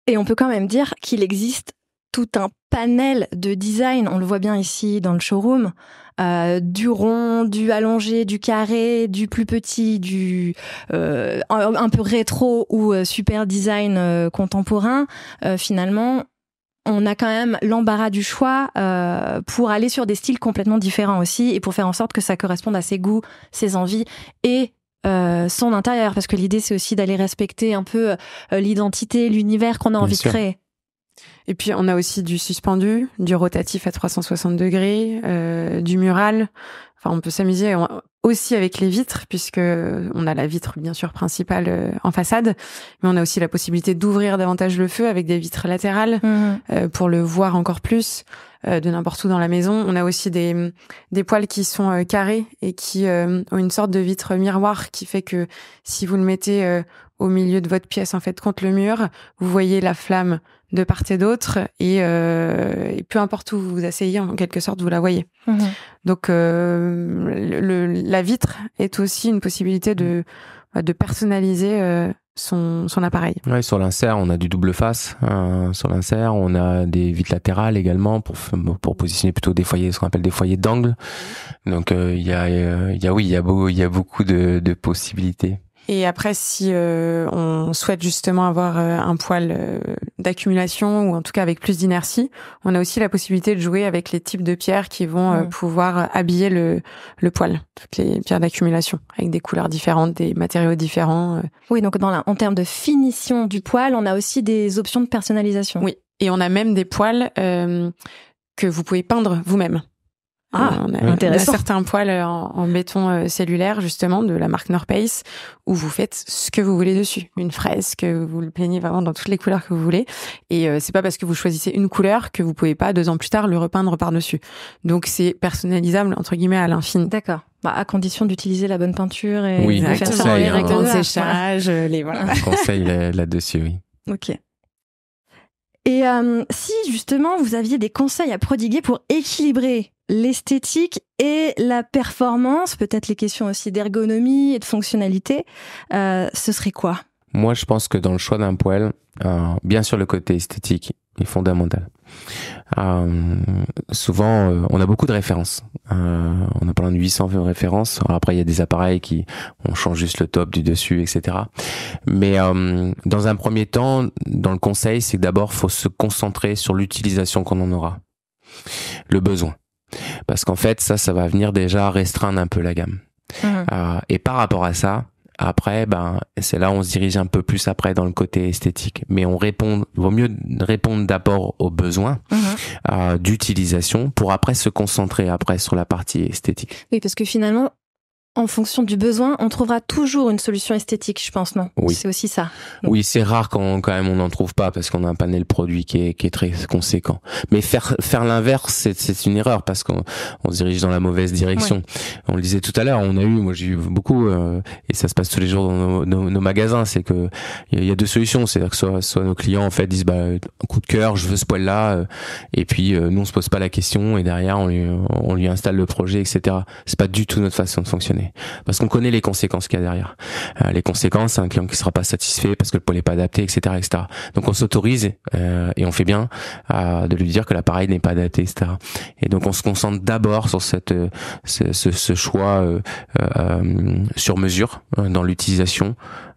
Et on peut quand même dire qu'il existe tout un panel de design, on le voit bien ici dans le showroom, euh, du rond, du allongé, du carré, du plus petit, du un peu rétro ou super design contemporain. finalement, on a quand même l'embarras du choix euh, pour aller sur des styles complètement différents aussi et pour faire en sorte que ça corresponde à ses goûts, ses envies et euh, son intérieur. Parce que l'idée, c'est aussi d'aller respecter un peu euh, l'identité, l'univers qu'on a envie de créer. Et puis on a aussi du suspendu, du rotatif à 360 degrés, du mural. Enfin, on peut s'amuser aussi avec les vitres, puisque on a la vitre bien sûr principale euh, en façade, mais on a aussi la possibilité d'ouvrir davantage le feu avec des vitres latérales mhm. euh, pour le voir encore plus euh, de n'importe où dans la maison. On a aussi des, des poils qui sont carrés et qui ont une sorte de vitre miroir qui fait que si vous le mettez au milieu de votre pièce, en fait, contre le mur. Vous voyez la flamme de part et d'autre, et, euh, peu importe où vous vous asseyez, en quelque sorte, vous la voyez. Mhm. Donc, euh, le, la vitre est aussi une possibilité de, bah, de personnaliser euh, son, son, appareil. sur l'insert, on a du double face. Hein, sur l'insert, on a des vitres latérales également pour pour positionner plutôt des foyers, ce qu'on appelle des foyers d'angle. Donc il y a il y a oui, il y a beau, il y a beaucoup de possibilités. Et après, si euh, on souhaite justement avoir euh, un poil euh, d'accumulation ou en tout cas avec plus d'inertie, on a aussi la possibilité de jouer avec les types de pierres qui vont mm. pouvoir habiller le, le poil, toutes les pierres d'accumulation, avec des couleurs différentes, des matériaux différents. Oui, donc dans la, en termes de finition du poil, on a aussi des options de personnalisation. Oui, et on a même des poils que vous pouvez peindre vous-même. Ah, on a, a certains poils en, béton euh, cellulaire, justement, de la marque Norpace, où vous faites ce que vous voulez dessus. Une fraise, que vous le peignez vraiment dans toutes les couleurs que vous voulez. Et euh, c'est pas parce que vous choisissez une couleur que vous pouvez pas, deux ans plus tard, le repeindre par-dessus. Donc, c'est personnalisable, entre guillemets, à l'infini. D'accord. Bah, à condition d'utiliser la bonne peinture et de faire ça les séchage, les voilà. Conseil là-dessus, oui. Ok. Et euh, si justement vous aviez des conseils à prodiguer pour équilibrer l'esthétique et la performance, peut-être les questions aussi d'ergonomie et de fonctionnalité, euh, ce serait quoi Moi, je pense que dans le choix d'un poêle, euh, bien sûr, le côté esthétique est fondamental. Euh, souvent, euh, on a beaucoup de références. Euh, on a plein de 800 références. Alors après, il y a des appareils qui on change juste le top du dessus, etc. Mais dans un premier temps, dans le conseil, c'est que d'abord, faut se concentrer sur l'utilisation qu'on en aura, le besoin, parce qu'en fait, ça, ça va venir déjà restreindre un peu la gamme. Mmh. et par rapport à ça, après, ben, c'est là on se dirige un peu plus après dans le côté esthétique. Mais on répond, vaut mieux répondre d'abord aux besoins mhm. euh, d'utilisation pour après se concentrer après sur la partie esthétique. Oui, parce que finalement, en fonction du besoin, on trouvera toujours une solution esthétique, je pense, non Oui. C'est aussi ça. Oui, c'est rare quand, quand même on n'en trouve pas parce qu'on a un panel produit qui est, qui est très conséquent. Mais faire, faire l'inverse, c'est, c'est une erreur parce qu'on on se dirige dans la mauvaise direction. On le disait tout à l'heure, on a eu, moi j'ai eu beaucoup, euh, et ça se passe tous les jours dans nos, magasins, c'est que il y a deux solutions, c'est-à-dire que soit, soit nos clients en fait disent bah un coup de cœur, je veux ce poil-là, euh, et puis euh, nous on se pose pas la question et derrière on lui, on lui installe le projet, etc. C'est pas du tout notre façon de fonctionner parce qu'on connaît les conséquences qu'il y a derrière. Euh, les conséquences, un client qui sera pas satisfait parce que le pôle n'est pas adapté, etc., Donc on s'autorise euh, et on fait bien de lui dire que l'appareil n'est pas adapté, etc. Et donc on se concentre d'abord sur cette ce, ce choix euh, sur mesure dans l'utilisation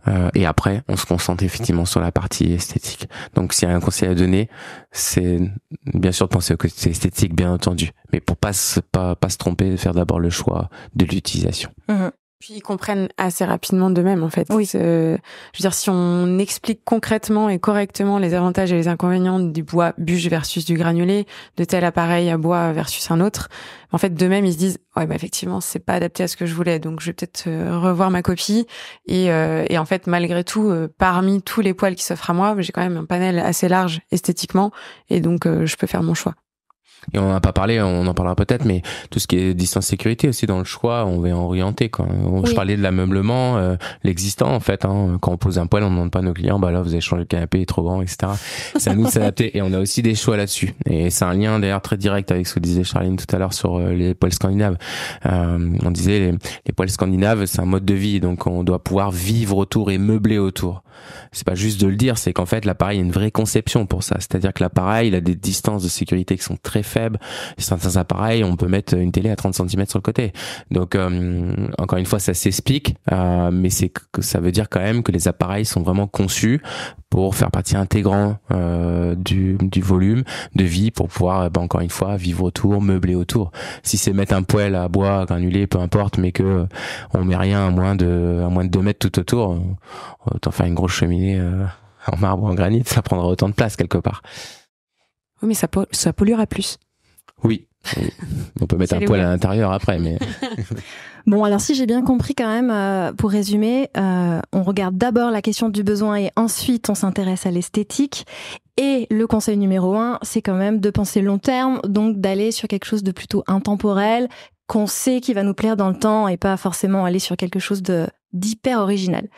euh, et après, on se concentre effectivement sur la partie esthétique. Donc, s'il y a un conseil à donner, c'est bien sûr de penser au côté esthétique, bien entendu, mais pour pas se, pas, pas se tromper, faire d'abord le choix de l'utilisation. Mmh. Puis ils comprennent assez rapidement d'eux-mêmes, en fait. Oui. Euh, je veux dire, si on explique concrètement et correctement les avantages et les inconvénients du bois bûche versus du granulé, de tel appareil à bois versus un autre, en fait, d'eux-mêmes, ils se disent, ouais, bah, effectivement, c'est pas adapté à ce que je voulais, donc je vais peut-être euh, revoir ma copie. Et, euh, et, en fait, malgré tout, euh, parmi tous les poils qui s'offrent à moi, j'ai quand même un panel assez large esthétiquement, et donc euh, je peux faire mon choix et on n'en a pas parlé, on en parlera peut-être, mais tout ce qui est distance sécurité aussi dans le choix, on va orienter. Quoi. Je parlais de l'ameublement, euh, l'existant en fait. Hein. quand on pose un poil, on ne demande pas à nos clients, bah là vous avez changé le canapé, il est trop grand, etc. C'est à nous de s'adapter et on a aussi des choix là-dessus. Et c'est un lien d'ailleurs très direct avec ce que disait Charline tout à l'heure sur euh, les poils scandinaves. Euh, on disait les, poils scandinaves, c'est un mode de vie, donc on doit pouvoir vivre autour et meubler autour. C'est pas juste de le dire, c'est qu'en fait l'appareil a une vraie conception pour ça. C'est-à-dire que l'appareil, a des distances de sécurité qui sont très faible. Certains appareils, on peut mettre une télé à 30 cm sur le côté. Donc, euh, encore une fois, ça s'explique, euh, mais c'est que ça veut dire quand même que les appareils sont vraiment conçus pour faire partie intégrant euh, du, du, volume de vie pour pouvoir bah, encore une fois vivre autour meubler autour si c'est mettre un poêle à bois granulé peu importe mais que on met rien à moins de à moins de 2 mètres tout autour autant faire une grosse cheminée en marbre en granit ça prendra autant de place quelque part oui, mais ça, ça polluera plus. Oui. On peut mettre un poil à l'intérieur après, mais. bon, alors si j'ai bien compris quand même, euh, pour résumer, euh, on regarde d'abord la question du besoin et ensuite on s'intéresse à l'esthétique. Et le conseil numéro un, c'est quand même de penser long terme, donc d'aller sur quelque chose de plutôt intemporel, qu'on sait qui va nous plaire dans le temps et pas forcément aller sur quelque chose de d'hyper original.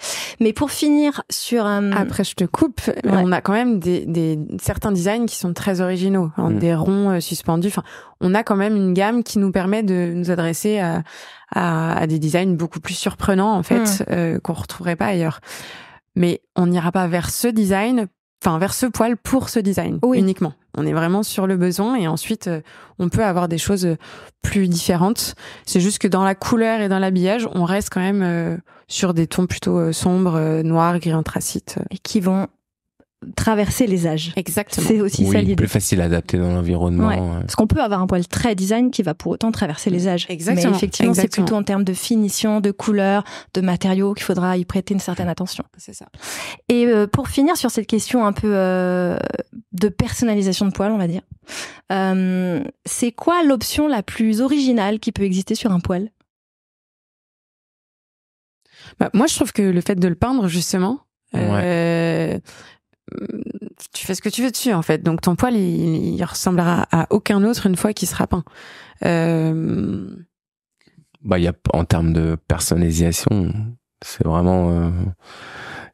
Mais pour finir sur un... Euh, après je te coupe, on a quand même des, des, certains designs qui sont très originaux, hein, mm. des ronds euh, suspendus. Enfin, on a quand même une gamme qui nous permet de nous adresser à, à, des designs beaucoup plus surprenants en fait mm. euh, qu'on retrouverait pas ailleurs. Mais on n'ira pas vers ce design enfin vers ce poil pour ce design uniquement. On est vraiment sur le besoin et ensuite euh, on peut avoir des choses euh, plus différentes. C'est juste que dans la couleur et dans l'habillage, on reste quand même euh, sur des tons plutôt sombres, noirs, gris anthracite et qui vont traverser les âges. Exactement. C'est aussi ça l'idée. Plus facile à adapter dans l'environnement. Parce qu'on peut avoir un poil très design qui va pour autant traverser les âges. Exactement. Mais effectivement, c'est plutôt en termes de finition, de couleur, de matériaux qu'il faudra y prêter une certaine attention. C'est ça. Et euh, pour finir sur cette question un peu euh, de personnalisation de poils, on va dire, euh, c'est quoi l'option la plus originale qui peut exister sur un poil bah, Moi, je trouve que le fait de le peindre, justement, tu fais ce que tu veux dessus en fait. Donc ton poil, il, ressemblera à aucun autre une fois qu'il sera peint. Euh... Bah, il y a en termes de personnalisation, c'est vraiment. Euh,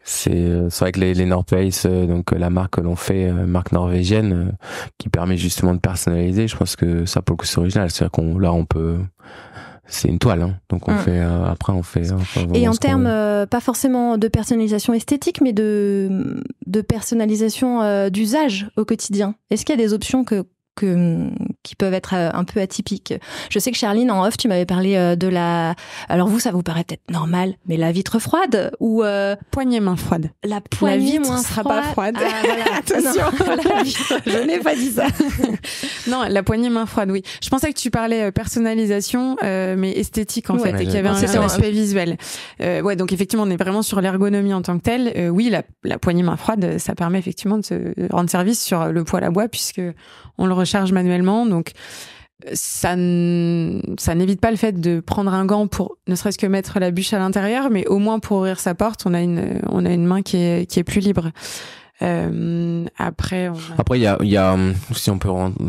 c'est euh, c'est vrai que les, les euh, donc la marque que l'on fait, marque norvégienne, qui permet justement de personnaliser. Je pense que ça pour le coup c'est original. cest à qu'on là on peut c'est une toile. Hein. Donc on mm. fait euh, après on fait. et en termes euh, pas forcément de personnalisation esthétique, mais de de personnalisation euh, d'usage au quotidien. Est-ce qu'il y a des options que Hum, qui peuvent être euh, un peu atypiques. Je sais que Charline, en off, tu m'avais parlé euh, de la... Alors vous, ça vous paraît peut-être normal, mais la vitre froide ou... Euh, poignée main froide. La poignée la vitre moins sera pas froide. Ah, Attention, je n'ai pas dit ça. non, la poignée main froide, oui. Je pensais que tu parlais personnalisation, mais esthétique en fait, et qu'il y avait un, aspect visuel. ouais, donc effectivement, on est vraiment sur l'ergonomie en tant que telle. oui, la, poignée main froide, ça permet effectivement de se rendre service sur le poêle à bois, puisque on le charge manuellement. Donc, ça, ça n'évite pas le fait de prendre un gant pour ne serait-ce que mettre la bûche à l'intérieur, mais au moins pour ouvrir sa porte, on a une, on a une main qui est, qui est plus libre. Euh, après, après il y a, y a, si on peut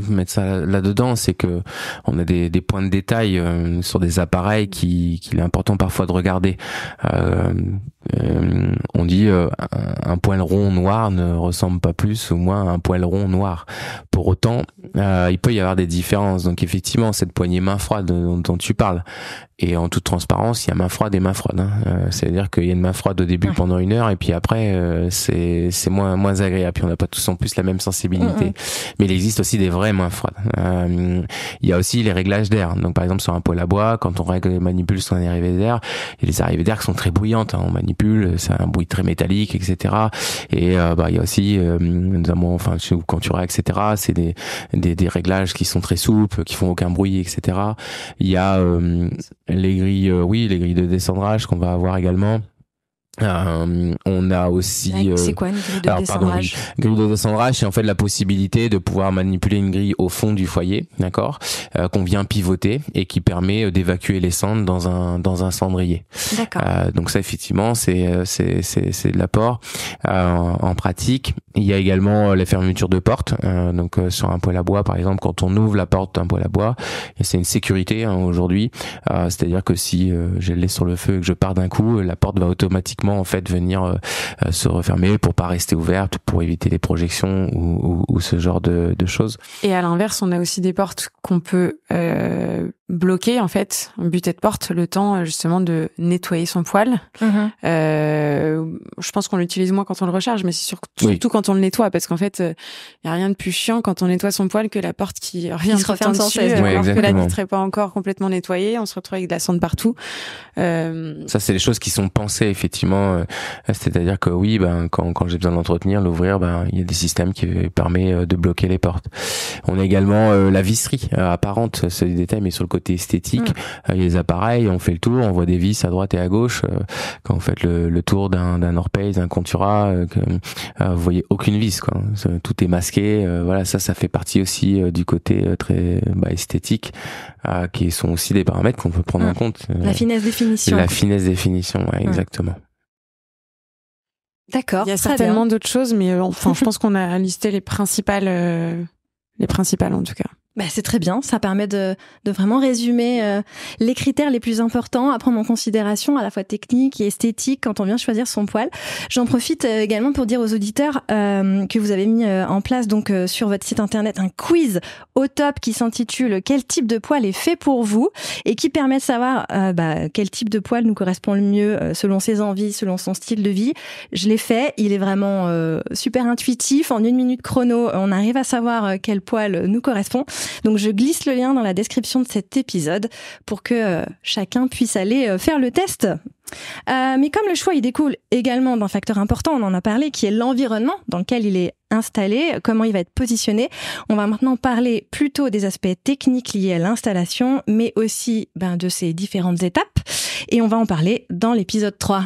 mettre ça là-dedans, c'est que on a des, des points de détail euh, sur des appareils qui qu'il est important parfois de regarder. Euh, euh, on dit euh, un, poil rond noir ne ressemble pas plus ou moins à un poil rond noir. Pour autant, euh, il peut y avoir des différences. Donc effectivement, cette poignée main froide dont, tu parles, et en toute transparence, il y a main froide et main froide. Hein. Euh, c'est-à-dire qu'il y a une main froide au début pendant une heure, et puis après, euh, c'est moins, moins agréable. Puis on n'a pas tous en plus la même sensibilité. Mm, mm. Mais il existe aussi des vraies mains froides. il y a aussi les réglages d'air. Donc par exemple, sur un poêle à bois, quand on règle, manipule son arrivée d'air, il y a des arrivées d'air qui sont très bruyantes Hein c'est un bruit très métallique, etc. Et euh, bah il y a aussi euh, notamment enfin quand tu etc. C'est des, des, des réglages qui sont très souples, qui font aucun bruit, etc. Il y a euh, les grilles, oui, les grilles de descendrage qu'on va avoir également. Euh, on a aussi. Euh, c'est quoi une grille de alors, descendrage pardon, Grille de descendrage, c'est en fait la possibilité de pouvoir manipuler une grille au fond du foyer, d'accord, euh, qu'on vient pivoter et qui permet euh, d'évacuer les cendres dans un dans un cendrier. D'accord. Euh, donc ça, effectivement, c'est euh, c'est c'est c'est de l'apport en pratique. Il y a également euh, la fermeture de portes. Euh, donc euh, sur un poêle à bois, par exemple, quand on ouvre la porte d'un poêle à bois, c'est une sécurité hein, aujourd'hui. C'est-à-dire que si je le laisse sur le feu et que je pars d'un coup, la porte va automatiquement en fait venir se refermer pour pas rester ouverte, pour éviter les projections ou, ce genre de, choses. Et à l'inverse, on a aussi des portes qu'on peut bloqué en fait, en butée de porte, le temps euh, justement de nettoyer son poil. Mhm. euh, je pense qu'on l'utilise moins quand on le recharge, mais c'est surtout quand on le nettoie, parce qu'en fait, il euh, n'y y a rien de plus chiant quand on nettoie son poil que la porte qui revient qui se referme sans cesse, que la vitre n'est pas encore complètement nettoyée, on se retrouve avec de la cendre partout. Euh, Ça, c'est les choses qui sont pensées effectivement. C'est-à-dire que oui, ben quand, quand j'ai besoin d'entretenir, l'ouvrir, ben il y a des systèmes qui permettent de bloquer les portes. On a également la visserie apparente, c'est des détails, mais sur le côté esthétique. Mm. Euh, les appareils, on fait le tour, on voit des vis à droite et à gauche. Euh, quand vous faites le, tour d'un d'un d'un Contura, euh, vous voyez aucune vis. Quoi. Tout est masqué. Voilà, ça, ça fait partie aussi du côté très bah, esthétique, qui sont aussi des paramètres qu'on peut prendre en mm. compte. La finesse définition. La finesse définition, mm. exactement. D'accord. Il y a certainement d'autres choses, mais enfin, je pense qu'on a listé les principales, les principales en tout cas. Bah, c'est très bien, ça permet de, de vraiment résumer euh, les critères les plus importants à prendre en considération, à la fois technique et esthétique, quand on vient choisir son poil. J'en profite euh, également pour dire aux auditeurs euh, que vous avez mis euh, en place donc sur votre site internet un quiz au top qui s'intitule Quel type de poil est fait pour vous et qui permet de savoir bah, quel type de poil nous correspond le mieux selon ses envies, selon son style de vie. Je l'ai fait, il est vraiment super intuitif. En une minute chrono, on arrive à savoir quel poil nous correspond. Donc je glisse le lien dans la description de cet épisode pour que euh, chacun puisse aller euh, faire le test. Euh, mais comme le choix, il découle également d'un facteur important, on en a parlé, qui est l'environnement dans lequel il est installé, comment il va être positionné. On va maintenant parler plutôt des aspects techniques liés à l'installation, mais aussi ben, de ses différentes étapes. Et on va en parler dans l'épisode 3.